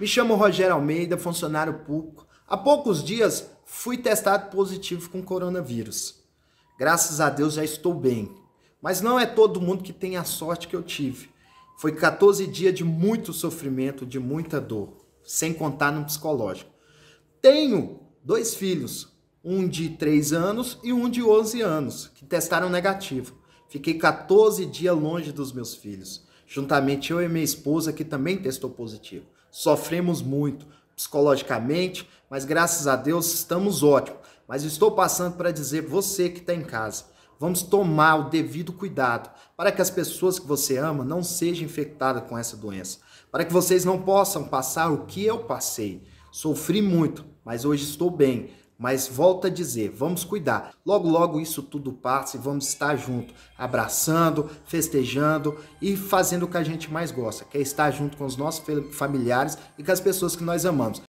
Me chamo Rogério Almeida, funcionário público. Há poucos dias fui testado positivo com coronavírus. Graças a Deus já estou bem. Mas não é todo mundo que tem a sorte que eu tive. Foi 14 dias de muito sofrimento, de muita dor, sem contar no psicológico. Tenho dois filhos, um de 3 anos e um de 11 anos, que testaram negativo. Fiquei 14 dias longe dos meus filhos, juntamente eu e minha esposa, que também testou positivo sofremos muito psicologicamente, mas graças a Deus estamos ótimos. Mas estou passando para dizer você que está em casa, vamos tomar o devido cuidado para que as pessoas que você ama não sejam infectadas com essa doença, para que vocês não possam passar o que eu passei. Sofri muito, mas hoje estou bem. Mas volta a dizer, vamos cuidar. Logo, logo isso tudo passa e vamos estar junto, abraçando, festejando e fazendo o que a gente mais gosta, que é estar junto com os nossos familiares e com as pessoas que nós amamos.